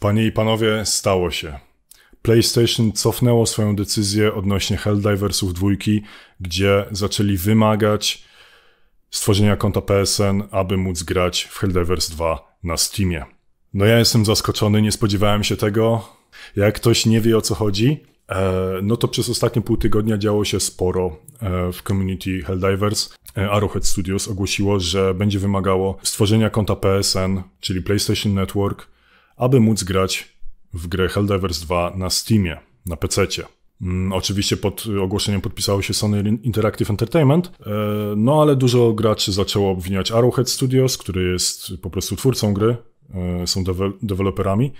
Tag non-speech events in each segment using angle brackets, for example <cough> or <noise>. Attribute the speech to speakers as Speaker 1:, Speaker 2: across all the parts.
Speaker 1: Panie i panowie, stało się. PlayStation cofnęło swoją decyzję odnośnie Helldiversów dwójki, gdzie zaczęli wymagać stworzenia konta PSN, aby móc grać w Helldivers 2 na Steamie. No ja jestem zaskoczony, nie spodziewałem się tego. Jak ktoś nie wie o co chodzi, e, no to przez ostatnie pół tygodnia działo się sporo e, w community Helldivers. E, Arrowhead Studios ogłosiło, że będzie wymagało stworzenia konta PSN, czyli PlayStation Network, aby móc grać w grę Helldivers 2 na Steamie, na pc mm, Oczywiście pod ogłoszeniem podpisało się Sony Interactive Entertainment, e, no ale dużo graczy zaczęło obwiniać Arrowhead Studios, który jest po prostu twórcą gry, e, są deweloperami,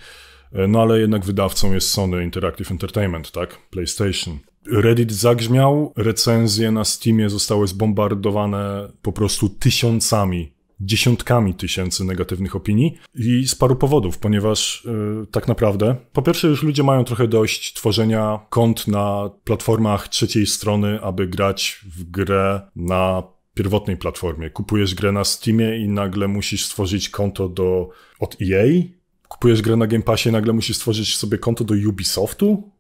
Speaker 1: e, no ale jednak wydawcą jest Sony Interactive Entertainment, tak? PlayStation. Reddit zagrzmiał, recenzje na Steamie zostały zbombardowane po prostu tysiącami dziesiątkami tysięcy negatywnych opinii i z paru powodów, ponieważ yy, tak naprawdę, po pierwsze, już ludzie mają trochę dość tworzenia kont na platformach trzeciej strony, aby grać w grę na pierwotnej platformie. Kupujesz grę na Steamie i nagle musisz stworzyć konto do od EA. Kupujesz grę na Game Passie i nagle musisz stworzyć sobie konto do Ubisoftu.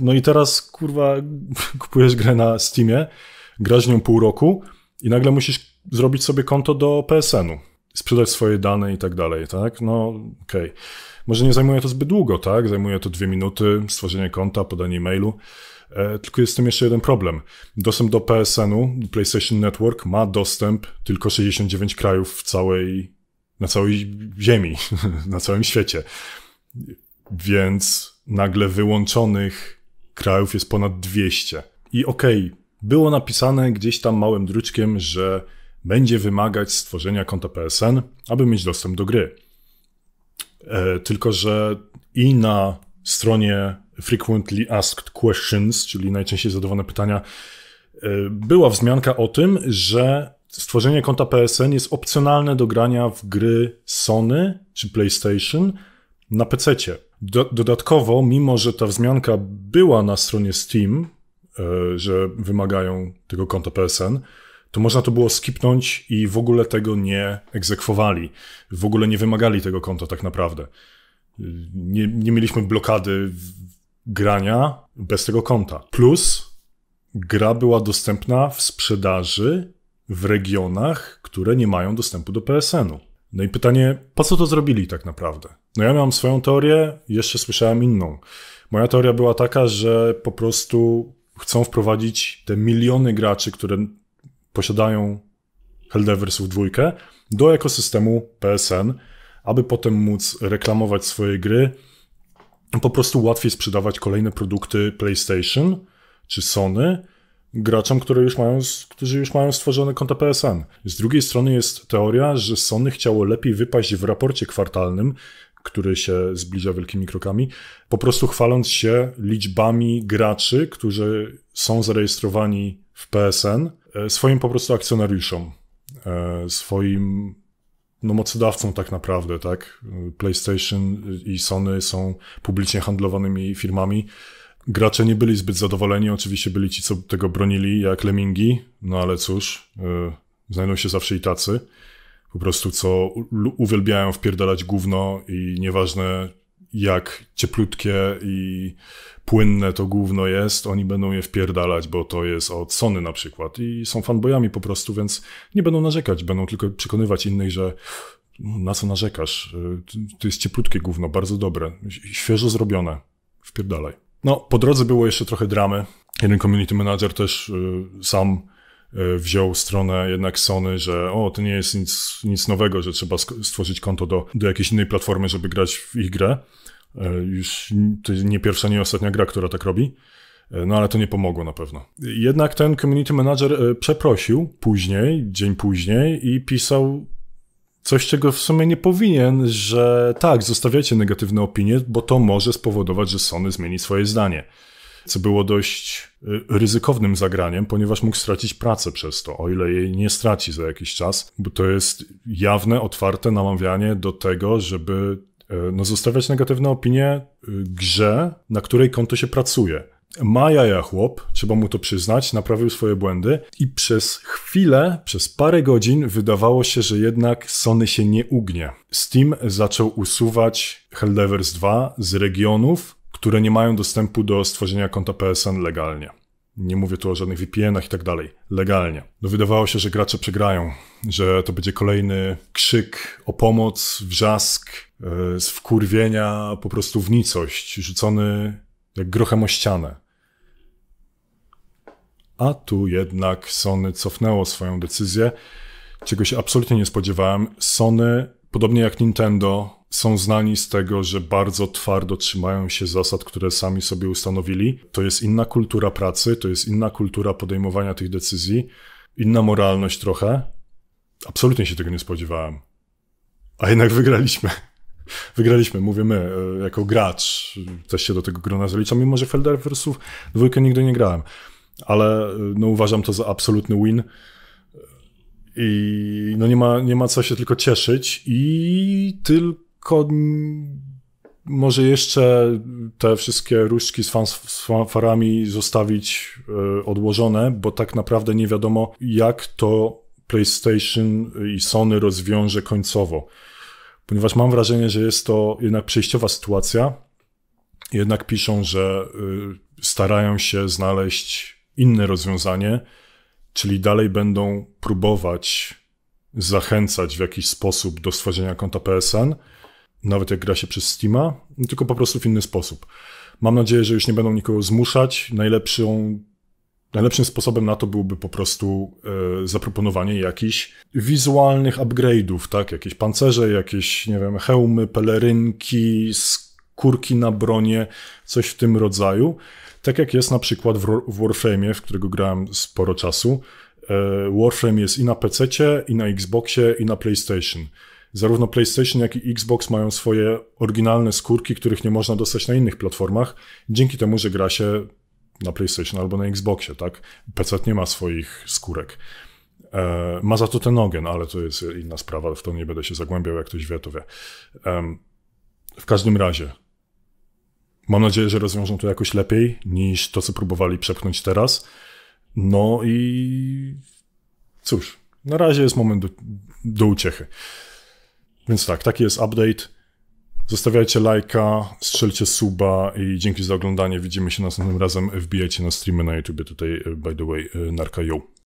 Speaker 1: No i teraz kurwa <laughs> kupujesz grę na Steamie, grasz nią pół roku i nagle musisz zrobić sobie konto do PSN-u, sprzedać swoje dane i tak dalej, tak? No okej. Okay. Może nie zajmuje to zbyt długo, tak? Zajmuje to dwie minuty, stworzenie konta, podanie mailu. E, tylko jest z tym jeszcze jeden problem. Dostęp do PSN-u, PlayStation Network, ma dostęp tylko 69 krajów w całej, na całej ziemi, <laughs> na całym świecie. Więc nagle wyłączonych krajów jest ponad 200. I okej, okay, było napisane gdzieś tam małym druczkiem, że będzie wymagać stworzenia konta PSN, aby mieć dostęp do gry. E, tylko, że i na stronie Frequently Asked Questions, czyli najczęściej zadawane pytania, e, była wzmianka o tym, że stworzenie konta PSN jest opcjonalne do grania w gry Sony czy PlayStation na PC. Do, dodatkowo, mimo że ta wzmianka była na stronie Steam, e, że wymagają tego konta PSN, to można to było skipnąć i w ogóle tego nie egzekwowali. W ogóle nie wymagali tego konta tak naprawdę. Nie, nie mieliśmy blokady grania bez tego konta. Plus gra była dostępna w sprzedaży w regionach, które nie mają dostępu do PSN-u. No i pytanie, po co to zrobili tak naprawdę? No ja miałam swoją teorię, jeszcze słyszałem inną. Moja teoria była taka, że po prostu chcą wprowadzić te miliony graczy, które posiadają Heldeversów dwójkę do ekosystemu PSN, aby potem móc reklamować swoje gry, po prostu łatwiej sprzedawać kolejne produkty PlayStation czy Sony graczom, które już mają, którzy już mają stworzone konta PSN. Z drugiej strony jest teoria, że Sony chciało lepiej wypaść w raporcie kwartalnym, który się zbliża wielkimi krokami, po prostu chwaląc się liczbami graczy, którzy są zarejestrowani w PSN E, swoim po prostu akcjonariuszom, e, swoim no, mocodawcą tak naprawdę, tak? PlayStation i Sony są publicznie handlowanymi firmami. Gracze nie byli zbyt zadowoleni, oczywiście byli ci, co tego bronili, jak lemingi, no ale cóż, yy, znajdą się zawsze i tacy, po prostu co uwielbiają wpierdalać gówno i nieważne, jak cieplutkie i płynne to główno jest, oni będą je wpierdalać, bo to jest od Sony na przykład i są fanbojami po prostu, więc nie będą narzekać, będą tylko przekonywać innych, że no, na co narzekasz, y, to jest cieplutkie główno, bardzo dobre, świeżo zrobione, wpierdalaj. No, po drodze było jeszcze trochę dramy. Jeden community manager też yy, sam E, wziął stronę jednak Sony, że o, to nie jest nic, nic nowego, że trzeba stworzyć konto do, do jakiejś innej platformy, żeby grać w ich grę. E, już to nie pierwsza, nie ostatnia gra, która tak robi. E, no ale to nie pomogło na pewno. Jednak ten community manager przeprosił później, dzień później i pisał coś, czego w sumie nie powinien, że tak, zostawiacie negatywne opinie, bo to może spowodować, że Sony zmieni swoje zdanie co było dość y, ryzykownym zagraniem, ponieważ mógł stracić pracę przez to, o ile jej nie straci za jakiś czas, bo to jest jawne, otwarte namawianie do tego, żeby e, no, zostawiać negatywne opinie grze, na której konto się pracuje. Ma chłop, trzeba mu to przyznać, naprawił swoje błędy i przez chwilę, przez parę godzin wydawało się, że jednak Sony się nie ugnie. Steam zaczął usuwać Helldivers 2 z regionów, które nie mają dostępu do stworzenia konta PSN legalnie. Nie mówię tu o żadnych VPN-ach i tak dalej. Legalnie. No wydawało się, że gracze przegrają, że to będzie kolejny krzyk o pomoc, wrzask, yy, e, z wkurwienia, po prostu w nicość, rzucony jak grochem o ścianę. A tu jednak Sony cofnęło swoją decyzję, czego się absolutnie nie spodziewałem. Sony, podobnie jak Nintendo, są znani z tego, że bardzo twardo trzymają się zasad, które sami sobie ustanowili. To jest inna kultura pracy, to jest inna kultura podejmowania tych decyzji, inna moralność trochę. Absolutnie się tego nie spodziewałem. A jednak wygraliśmy. <laughs> Wygraliśmy, mówię my, e, jako gracz też się do tego grona zaliczam, mimo że wersów dwójkę nigdy nie grałem. Ale e, no, uważam to za absolutny win. I no nie ma, nie ma co się tylko cieszyć i tylko lekko może jeszcze te wszystkie różdżki z, fan, fanfarami zostawić e, odłożone, bo tak naprawdę nie wiadomo, jak to PlayStation i Sony rozwiąże końcowo. Ponieważ mam wrażenie, że jest to jednak przejściowa sytuacja. Jednak piszą, że e, starają się znaleźć inne rozwiązanie, czyli dalej będą próbować zachęcać w jakiś sposób do stworzenia konta PSN nawet jak gra się przez Steama, tylko po prostu w inny sposób. Mam nadzieję, że już nie będą nikogo zmuszać. Najlepszą, najlepszym sposobem na to byłby po prostu e, zaproponowanie jakichś wizualnych upgrade'ów, tak? Jakieś pancerze, jakieś, nie wiem, hełmy, pelerynki, skórki na bronie, coś w tym rodzaju. Tak jak jest na przykład w, w w którego grałem sporo czasu. E, Warframe jest i na PC, i na Xboxie, i na PlayStation zarówno PlayStation, jak i Xbox mają swoje oryginalne skórki, których nie można dostać na innych platformach, dzięki temu, że gra się na PlayStation albo na Xboxie, tak? PC nie ma swoich skórek. E, ma za to ten ogień, ale to jest inna sprawa, w to nie będę się zagłębiał, jak ktoś wie, to wie. E, w każdym razie, mam nadzieję, że rozwiążą to jakoś lepiej niż to, co próbowali przepchnąć teraz. No i cóż, na razie jest moment do, do uciechy. Więc tak, taki jest update. Zostawiajcie lajka, strzelcie suba i dzięki za oglądanie. Widzimy się następnym razem. Wbijajcie na streamy na YouTube. Tutaj, by the way, narka